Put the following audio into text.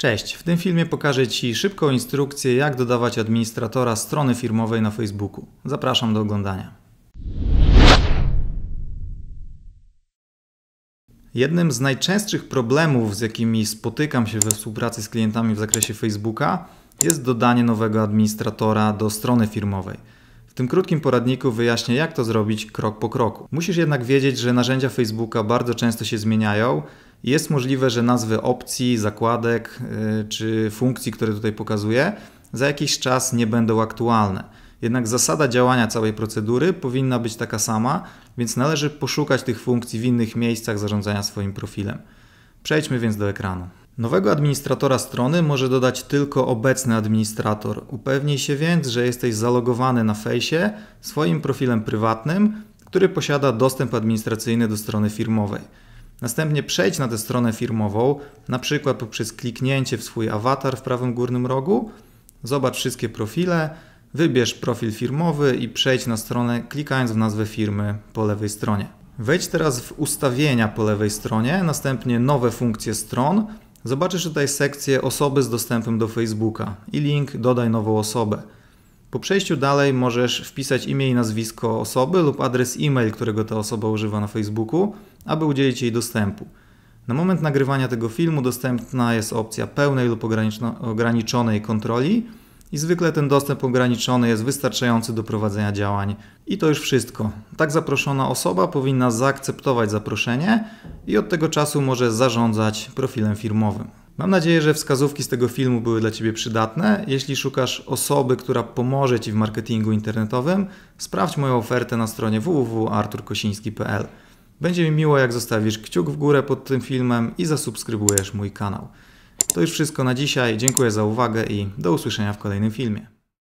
Cześć, w tym filmie pokażę Ci szybką instrukcję, jak dodawać administratora strony firmowej na Facebooku. Zapraszam do oglądania. Jednym z najczęstszych problemów, z jakimi spotykam się we współpracy z klientami w zakresie Facebooka, jest dodanie nowego administratora do strony firmowej. W tym krótkim poradniku wyjaśnię, jak to zrobić krok po kroku. Musisz jednak wiedzieć, że narzędzia Facebooka bardzo często się zmieniają jest możliwe, że nazwy opcji, zakładek y, czy funkcji, które tutaj pokazuję, za jakiś czas nie będą aktualne. Jednak zasada działania całej procedury powinna być taka sama, więc należy poszukać tych funkcji w innych miejscach zarządzania swoim profilem. Przejdźmy więc do ekranu. Nowego administratora strony może dodać tylko obecny administrator. Upewnij się więc, że jesteś zalogowany na fejsie swoim profilem prywatnym, który posiada dostęp administracyjny do strony firmowej. Następnie przejdź na tę stronę firmową, na przykład poprzez kliknięcie w swój awatar w prawym górnym rogu. Zobacz wszystkie profile, wybierz profil firmowy i przejdź na stronę klikając w nazwę firmy po lewej stronie. Wejdź teraz w ustawienia po lewej stronie, następnie nowe funkcje stron. Zobaczysz tutaj sekcję osoby z dostępem do Facebooka i link dodaj nową osobę. Po przejściu dalej możesz wpisać imię i nazwisko osoby lub adres e-mail, którego ta osoba używa na Facebooku, aby udzielić jej dostępu. Na moment nagrywania tego filmu dostępna jest opcja pełnej lub ograniczonej kontroli i zwykle ten dostęp ograniczony jest wystarczający do prowadzenia działań. I to już wszystko. Tak zaproszona osoba powinna zaakceptować zaproszenie i od tego czasu może zarządzać profilem firmowym. Mam nadzieję, że wskazówki z tego filmu były dla Ciebie przydatne. Jeśli szukasz osoby, która pomoże Ci w marketingu internetowym, sprawdź moją ofertę na stronie www.arturkosiński.pl. Będzie mi miło, jak zostawisz kciuk w górę pod tym filmem i zasubskrybujesz mój kanał. To już wszystko na dzisiaj. Dziękuję za uwagę i do usłyszenia w kolejnym filmie.